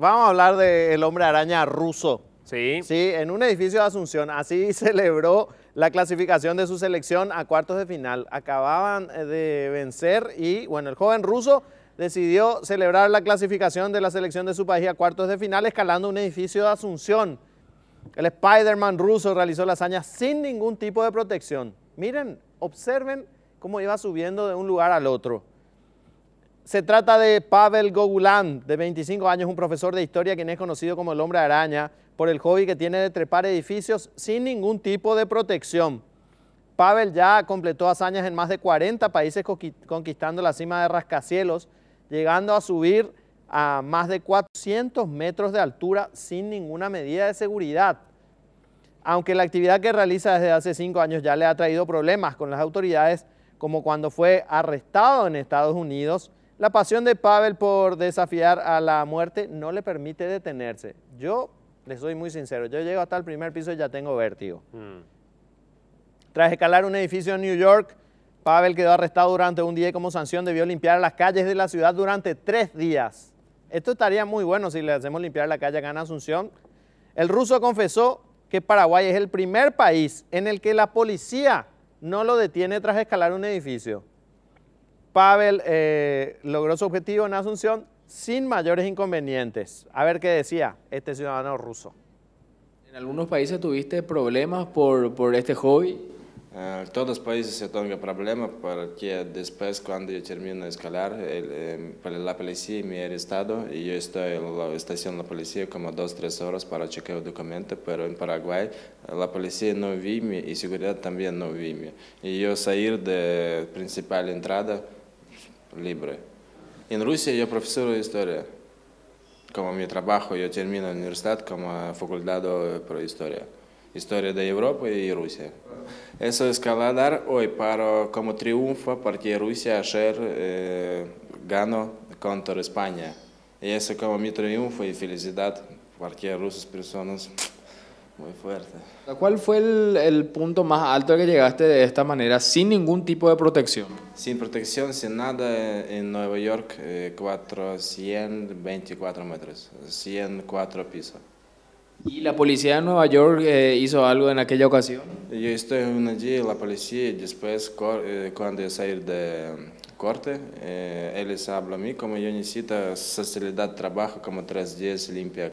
Vamos a hablar del hombre araña ruso. Sí. Sí, en un edificio de Asunción. Así celebró la clasificación de su selección a cuartos de final. Acababan eh, de vencer y, bueno, el joven ruso decidió celebrar la clasificación de la selección de su país a cuartos de final escalando un edificio de Asunción. El Spider-Man ruso realizó la hazaña sin ningún tipo de protección. Miren, observen cómo iba subiendo de un lugar al otro. Se trata de Pavel Gogulan, de 25 años, un profesor de historia quien es conocido como el hombre araña por el hobby que tiene de trepar edificios sin ningún tipo de protección. Pavel ya completó hazañas en más de 40 países conquistando la cima de rascacielos, llegando a subir a más de 400 metros de altura sin ninguna medida de seguridad. Aunque la actividad que realiza desde hace cinco años ya le ha traído problemas con las autoridades, como cuando fue arrestado en Estados Unidos la pasión de Pavel por desafiar a la muerte no le permite detenerse. Yo le soy muy sincero, yo llego hasta el primer piso y ya tengo vértigo. Mm. Tras escalar un edificio en New York, Pavel quedó arrestado durante un día y como sanción debió limpiar las calles de la ciudad durante tres días. Esto estaría muy bueno si le hacemos limpiar la calle acá en Asunción. El ruso confesó que Paraguay es el primer país en el que la policía no lo detiene tras escalar un edificio. Pavel eh, logró su objetivo en Asunción sin mayores inconvenientes. A ver qué decía este ciudadano ruso. ¿En algunos países tuviste problemas por, por este hobby? En eh, todos los países se tengo problemas porque después cuando yo termino de escalar, el, eh, la policía me ha arrestado y yo estoy en la estación de la policía como dos, tres horas para chequear el documento, pero en Paraguay la policía no vi y seguridad también no vi. Y yo salir de principal entrada libre. En Rusia yo profesoro historia. Como mi trabajo, yo termino la universidad como facultad de historia. Historia de Europa y e Rusia. Eso escaladar hoy para como triunfo porque Rusia ayer eh, ganó contra España. Y e eso como mi triunfo y e felicidad porque rusas personas Muy fuerte. ¿Cuál fue el, punto más alto que llegaste de esta manera, sin ningún tipo de protección? Sin protección, sin nada, eh, en Nueva York, 424 eh, metros, 104 pisos. ¿Y la policía de Nueva York eh, hizo algo en aquella ocasión? Yo estoy allí, la policía, y después, cuando yo salí de um, corte, él les habla a mí como yo necesito facilidad de trabajo, como tres días limpia.